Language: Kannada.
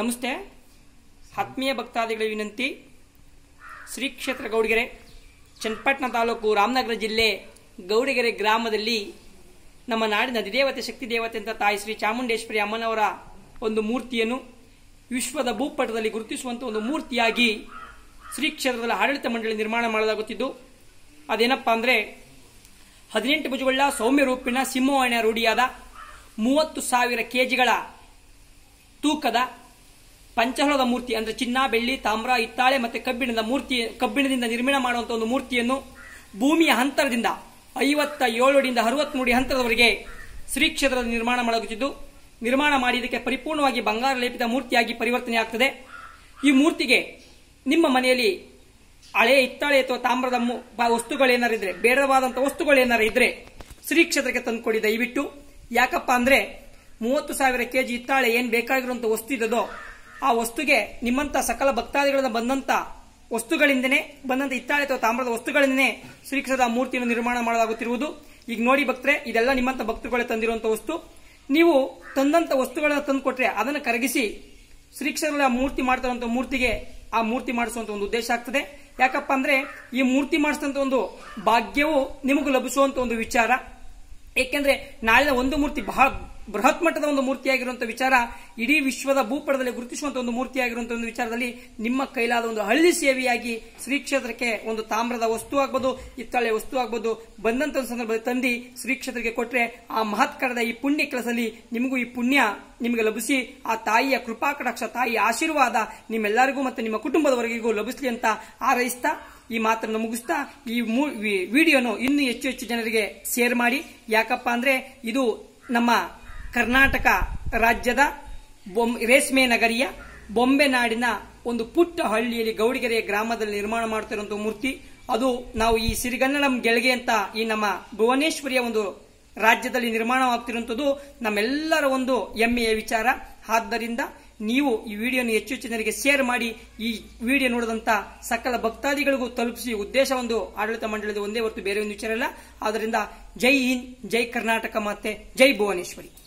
ನಮಸ್ತೆ ಆತ್ಮೀಯ ಭಕ್ತಾದಿಗಳ ವಿನಂತಿ ಶ್ರೀ ಕ್ಷೇತ್ರ ಗೌಡಿಗೆರೆ ಚನ್ನಪಟ್ಟಣ ತಾಲೂಕು ರಾಮನಗರ ಜಿಲ್ಲೆ ಗೌಡಿಗೆರೆ ಗ್ರಾಮದಲ್ಲಿ ನಮ್ಮ ನಾಡಿನ ಅಧಿದೇವತೆ ಶಕ್ತಿ ದೇವತೆ ಅಂತ ತಾಯಿ ಶ್ರೀ ಚಾಮುಂಡೇಶ್ವರಿ ಅಮ್ಮನವರ ಒಂದು ಮೂರ್ತಿಯನ್ನು ವಿಶ್ವದ ಭೂಪಟದಲ್ಲಿ ಗುರುತಿಸುವಂಥ ಒಂದು ಮೂರ್ತಿಯಾಗಿ ಶ್ರೀ ಕ್ಷೇತ್ರದಲ್ಲಿ ಆಡಳಿತ ಮಂಡಳಿ ನಿರ್ಮಾಣ ಮಾಡಲಾಗುತ್ತಿದ್ದು ಅದೇನಪ್ಪ ಅಂದರೆ ಹದಿನೆಂಟು ಭುಜಗಳ ಸೌಮ್ಯ ರೂಪಿನ ಸಿಂಹವಾಣಿಯ ರೂಢಿಯಾದ ಮೂವತ್ತು ಸಾವಿರ ಕೆಜಿಗಳ ತೂಕದ ಪಂಚಹಳದ ಮೂರ್ತಿ ಅಂದ್ರೆ ಚಿನ್ನ ಬೆಳ್ಳಿ ತಾಮ್ರ ಇತ್ತಾಳೆ ಮತ್ತೆ ಕಬ್ಬಿಣದ ಮೂರ್ತಿ ಕಬ್ಬಿಣದಿಂದ ನಿರ್ಮಾಣ ಮಾಡುವಂತಹ ಒಂದು ಮೂರ್ತಿಯನ್ನು ಭೂಮಿಯ ಹಂತರದಿಂದ ಐವತ್ತ ಏಳರಿಂದ ಅರವತ್ಮೂಡಿ ಹಂತದವರೆಗೆ ಶ್ರೀ ಕ್ಷೇತ್ರದ ನಿರ್ಮಾಣ ಮಾಡಲಾಗುತ್ತಿದ್ದು ನಿರ್ಮಾಣ ಮಾಡಿ ಇದಕ್ಕೆ ಪರಿಪೂರ್ಣವಾಗಿ ಬಂಗಾರ ಲೇಪಿತ ಮೂರ್ತಿಯಾಗಿ ಪರಿವರ್ತನೆ ಆಗ್ತದೆ ಈ ಮೂರ್ತಿಗೆ ನಿಮ್ಮ ಮನೆಯಲ್ಲಿ ಹಳೆ ಇತ್ತಾಳೆ ಅಥವಾ ತಾಮ್ರದ ವಸ್ತುಗಳೇನಾರು ಇದ್ರೆ ಬೇಡವಾದಂತಹ ವಸ್ತುಗಳೇನಾರು ಇದ್ರೆ ಶ್ರೀ ಕ್ಷೇತ್ರಕ್ಕೆ ತಂದುಕೊಡಿ ದಯವಿಟ್ಟು ಯಾಕಪ್ಪ ಅಂದ್ರೆ ಮೂವತ್ತು ಸಾವಿರ ಕೆಜಿ ಇತ್ತಾಳೆ ಏನು ಬೇಕಾಗಿರುವಂತಹ ವಸ್ತು ಇದ್ದದೋ ಆ ವಸ್ತುಗೆ ನಿಮ್ಮಂತ ಸಕಲ ಭಕ್ತಾದಿಗಳಿಂದ ಬಂದಂತ ವಸ್ತುಗಳಿಂದನೇ ಬಂದಂತ ಇತ್ತಾಳೆ ಅಥವಾ ತಾಮ್ರದ ವಸ್ತುಗಳಿಂದನೇ ಶ್ರೀಕೃಷ್ಣದ ಮೂರ್ತಿಯನ್ನು ನಿರ್ಮಾಣ ಮಾಡಲಾಗುತ್ತಿರುವುದು ಈಗ ನೋಡಿ ಭಕ್ತರೆ ಇದೆಲ್ಲ ನಿಮ್ಮಂತ ಭಕ್ತರುಗಳೇ ತಂದಿರುವಂತ ವಸ್ತು ನೀವು ತಂದಂತ ವಸ್ತುಗಳನ್ನು ತಂದು ಅದನ್ನು ಕರಗಿಸಿ ಶ್ರೀಕ್ಷರ ಮೂರ್ತಿ ಮಾಡ್ತಾರಂತ ಮೂರ್ತಿಗೆ ಆ ಮೂರ್ತಿ ಮಾಡಿಸುವಂತ ಒಂದು ಉದ್ದೇಶ ಆಗ್ತದೆ ಯಾಕಪ್ಪ ಅಂದ್ರೆ ಈ ಮೂರ್ತಿ ಮಾಡಿಸಿದಂತ ಒಂದು ಭಾಗ್ಯವು ನಿಮಗೂ ಲಭಿಸುವಂತ ಒಂದು ವಿಚಾರ ಏಕೆಂದ್ರೆ ನಾಳಿನ ಒಂದು ಮೂರ್ತಿ ಬಹಳ ಬೃಹತ್ ಮಟ್ಟದ ಒಂದು ಮೂರ್ತಿಯಾಗಿರುವಂತಹ ವಿಚಾರ ಇಡೀ ವಿಶ್ವದ ಭೂಪಡದಲ್ಲಿ ಗುರುತಿಸುವಂತಹ ಒಂದು ಮೂರ್ತಿಯಾಗಿರುವಂತಹ ಒಂದು ವಿಚಾರದಲ್ಲಿ ನಿಮ್ಮ ಕೈಲಾದ ಒಂದು ಹಳ್ಳಿ ಸೇವೆಯಾಗಿ ಶ್ರೀ ಕ್ಷೇತ್ರಕ್ಕೆ ಒಂದು ತಾಮ್ರದ ವಸ್ತು ಆಗ್ಬೋದು ಇತ್ತಳೆ ವಸ್ತು ಆಗ್ಬೋದು ಬಂದಂತ ಸಂದರ್ಭದಲ್ಲಿ ತಂದಿ ಶ್ರೀ ಕ್ಷೇತ್ರಕ್ಕೆ ಕೊಟ್ಟರೆ ಆ ಮಹತ್ಕರದ ಈ ಪುಣ್ಯ ಕೆಲಸದಲ್ಲಿ ನಿಮಗೂ ಈ ಪುಣ್ಯ ನಿಮಗೆ ಲಭಿಸಿ ಆ ತಾಯಿಯ ಕೃಪಾ ಕಟಾಕ್ಷ ತಾಯಿಯ ಆಶೀರ್ವಾದ ನಿಮ್ಮೆಲ್ಲರಿಗೂ ಮತ್ತು ನಿಮ್ಮ ಕುಟುಂಬದವರೆಗೂ ಲಭಿಸಲಿ ಅಂತ ಆರೈಸ್ತಾ ಈ ಮಾತನ್ನು ಮುಗಿಸ್ತಾ ಈ ವಿಡಿಯೋನು ಇನ್ನೂ ಹೆಚ್ಚು ಹೆಚ್ಚು ಜನರಿಗೆ ಶೇರ್ ಮಾಡಿ ಯಾಕಪ್ಪ ಅಂದ್ರೆ ಇದು ನಮ್ಮ ಕರ್ನಾಟಕ ರಾಜ್ಯದ ರೇಷ್ಮೆ ನಗರಿಯ ಬೊಂಬೆ ನಾಡಿನ ಒಂದು ಪುಟ್ಟ ಹಳ್ಳಿಯಲ್ಲಿ ಗೌಡಿಗೆರೆ ಗ್ರಾಮದಲ್ಲಿ ನಿರ್ಮಾಣ ಮಾಡುತ್ತಿರುವಂತಹ ಮೂರ್ತಿ ಅದು ನಾವು ಈ ಸಿರಿಗನ್ನಡಂ ಗೆಳಗೆ ಅಂತ ಈ ನಮ್ಮ ಭುವನೇಶ್ವರಿಯ ಒಂದು ರಾಜ್ಯದಲ್ಲಿ ನಿರ್ಮಾಣವಾಗ್ತಿರುವಂತದ್ದು ನಮ್ಮೆಲ್ಲರ ಒಂದು ಹೆಮ್ಮೆಯ ವಿಚಾರ ಆದ್ದರಿಂದ ನೀವು ಈ ವಿಡಿಯೋನ ಹೆಚ್ಚು ಜನರಿಗೆ ಶೇರ್ ಮಾಡಿ ಈ ವಿಡಿಯೋ ನೋಡಿದಂಥ ಸಕಲ ಭಕ್ತಾದಿಗಳಿಗೂ ತಲುಪಿಸಿ ಉದ್ದೇಶ ಒಂದು ಆಡಳಿತ ಮಂಡಳಿಯ ಒಂದೇ ಹೊರತು ಬೇರೆ ಒಂದು ವಿಚಾರ ಇಲ್ಲ ಆದ್ದರಿಂದ ಜೈ ಹಿಂದ್ ಜೈ ಕರ್ನಾಟಕ ಮಾತೆ ಜೈ ಭುವನೇಶ್ವರಿ